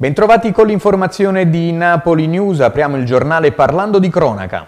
Bentrovati con l'informazione di Napoli News, apriamo il giornale parlando di cronaca.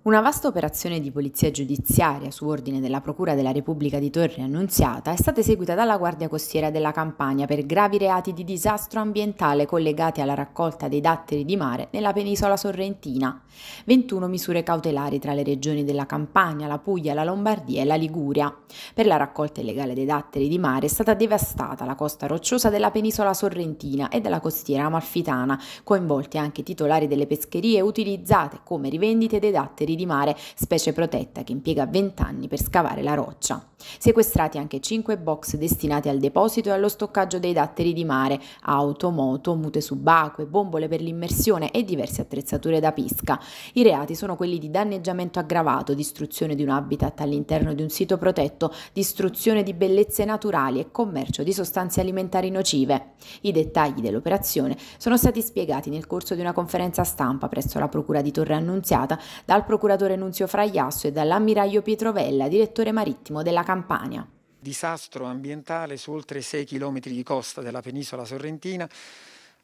Una vasta operazione di polizia giudiziaria su ordine della Procura della Repubblica di Torre Annunziata è stata eseguita dalla Guardia Costiera della Campania per gravi reati di disastro ambientale collegati alla raccolta dei datteri di mare nella penisola sorrentina. 21 misure cautelari tra le regioni della Campania, la Puglia, la Lombardia e la Liguria. Per la raccolta illegale dei datteri di mare è stata devastata la costa rocciosa della penisola sorrentina e della costiera amalfitana, coinvolti anche titolari delle pescherie utilizzate come rivendite dei datteri di mare, specie protetta che impiega 20 anni per scavare la roccia. Sequestrati anche 5 box destinati al deposito e allo stoccaggio dei datteri di mare, auto, moto, mute subacquee, bombole per l'immersione e diverse attrezzature da pesca. I reati sono quelli di danneggiamento aggravato, distruzione di un habitat all'interno di un sito protetto, distruzione di bellezze naturali e commercio di sostanze alimentari nocive. I dettagli dell'operazione sono stati spiegati nel corso di una conferenza stampa presso la Procura di Torre Annunziata dal procuratore procuratore Nunzio Fragliasso e dall'ammiraglio Pietro Vella, direttore marittimo della Campania. Disastro ambientale su oltre 6 km di costa della penisola sorrentina,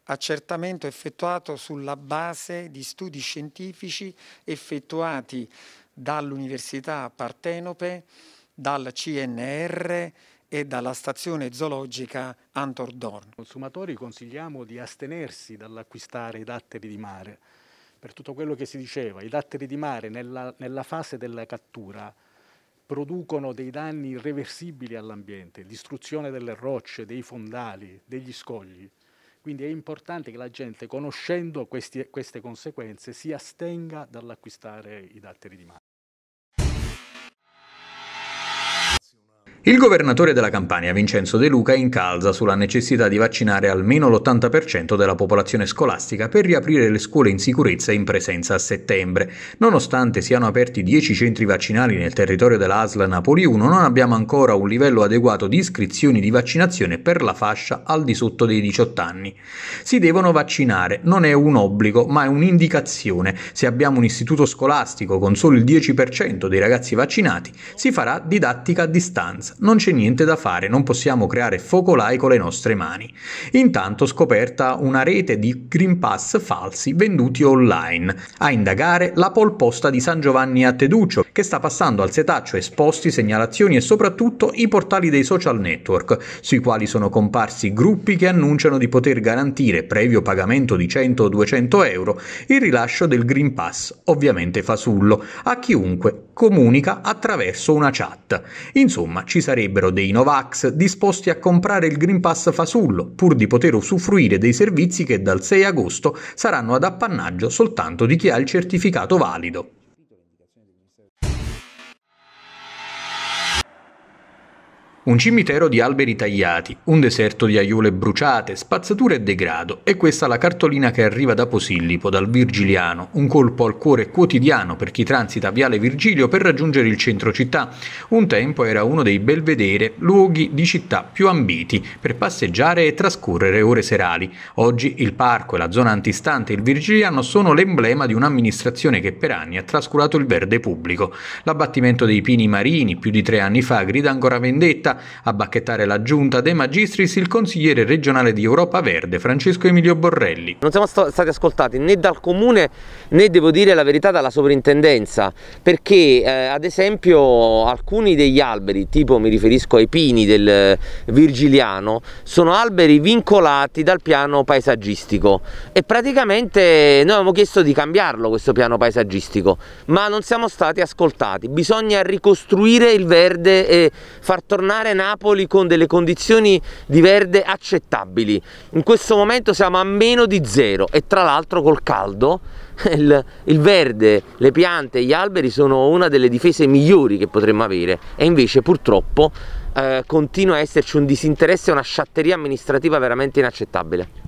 accertamento effettuato sulla base di studi scientifici effettuati dall'Università Partenope, dal CNR e dalla stazione zoologica Antordorn. Consumatori consigliamo di astenersi dall'acquistare i datteri di mare per tutto quello che si diceva, i datteri di mare nella, nella fase della cattura producono dei danni irreversibili all'ambiente, distruzione delle rocce, dei fondali, degli scogli. Quindi è importante che la gente, conoscendo questi, queste conseguenze, si astenga dall'acquistare i datteri di mare. Il governatore della Campania, Vincenzo De Luca, incalza sulla necessità di vaccinare almeno l'80% della popolazione scolastica per riaprire le scuole in sicurezza in presenza a settembre. Nonostante siano aperti 10 centri vaccinali nel territorio dell'ASL Napoli 1, non abbiamo ancora un livello adeguato di iscrizioni di vaccinazione per la fascia al di sotto dei 18 anni. Si devono vaccinare, non è un obbligo, ma è un'indicazione. Se abbiamo un istituto scolastico con solo il 10% dei ragazzi vaccinati, si farà didattica a distanza. Non c'è niente da fare, non possiamo creare focolai con le nostre mani. Intanto scoperta una rete di Green Pass falsi venduti online. A indagare la polposta di San Giovanni a Teduccio, che sta passando al setaccio esposti, segnalazioni e soprattutto i portali dei social network, sui quali sono comparsi gruppi che annunciano di poter garantire, previo pagamento di 100 o 200 euro, il rilascio del Green Pass, ovviamente fasullo, a chiunque comunica attraverso una chat. Insomma, ci sarebbero dei Novax disposti a comprare il Green Pass fasullo, pur di poter usufruire dei servizi che dal 6 agosto saranno ad appannaggio soltanto di chi ha il certificato valido. Un cimitero di alberi tagliati, un deserto di aiuole bruciate, spazzature e degrado, e questa la cartolina che arriva da Posillipo, dal Virgiliano, un colpo al cuore quotidiano per chi transita Viale Virgilio per raggiungere il centro città. Un tempo era uno dei belvedere, luoghi di città più ambiti per passeggiare e trascorrere ore serali. Oggi il parco e la zona antistante il Virgiliano sono l'emblema di un'amministrazione che per anni ha trascurato il verde pubblico. L'abbattimento dei pini marini più di tre anni fa grida ancora vendetta a bacchettare la giunta dei magistris il consigliere regionale di Europa Verde Francesco Emilio Borrelli. Non siamo stati ascoltati né dal comune né devo dire la verità dalla sovrintendenza perché eh, ad esempio alcuni degli alberi tipo mi riferisco ai pini del Virgiliano sono alberi vincolati dal piano paesaggistico e praticamente noi avevamo chiesto di cambiarlo questo piano paesaggistico ma non siamo stati ascoltati bisogna ricostruire il verde e far tornare trovare Napoli con delle condizioni di verde accettabili. In questo momento siamo a meno di zero e tra l'altro col caldo il, il, verde, le piante, gli alberi sono una delle difese migliori che potremmo avere e invece purtroppo eh, continua a esserci un disinteresse e una sciatteria amministrativa veramente inaccettabile.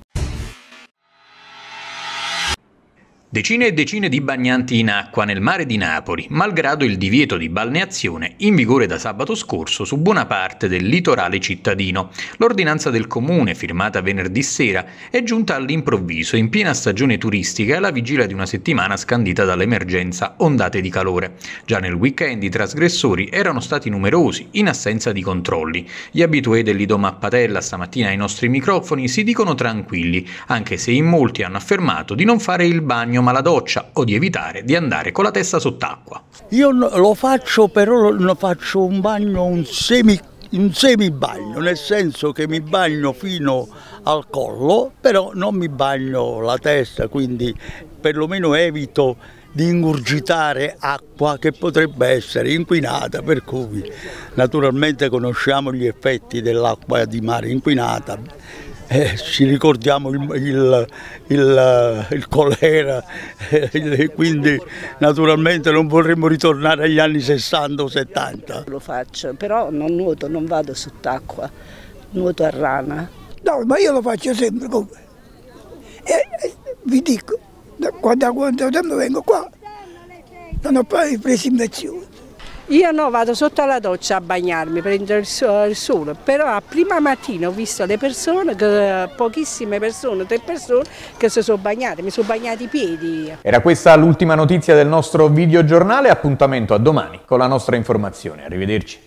Decine e decine di bagnanti in acqua nel mare di Napoli, malgrado il divieto di balneazione in vigore da sabato scorso su buona parte del litorale cittadino. L'ordinanza del comune, firmata venerdì sera, è giunta all'improvviso in piena stagione turistica alla vigilia di una settimana scandita dall'emergenza ondate di calore. Già nel weekend i trasgressori erano stati numerosi, in assenza di controlli. Gli abitué dell'Ido Mappatella stamattina ai nostri microfoni si dicono tranquilli, anche se in molti hanno affermato di non fare il bagno ferma la doccia o di evitare di andare con la testa sott'acqua. Io lo faccio però lo faccio un bagno, un semi un semibagno, nel senso che mi bagno fino al collo, però non mi bagno la testa, quindi perlomeno evito di ingurgitare acqua che potrebbe essere inquinata, per cui naturalmente conosciamo gli effetti dell'acqua di mare inquinata eh, ci ricordiamo il, il, il, il colera eh, quindi naturalmente non vorremmo ritornare agli anni 60 o 70. Lo faccio, però non nuoto, non vado sott'acqua, nuoto a rana. No, ma io lo faccio sempre come. E, vi dico, da quanto tempo vengo qua non ho mai preso in mezione. Io no, vado sotto alla doccia a bagnarmi, prendo il, sole, però a prima mattina ho visto le persone, pochissime persone, tre persone che si sono bagnate, mi sono bagnati i piedi. Era questa l'ultima notizia del nostro videogiornale, appuntamento a domani con la nostra informazione. Arrivederci.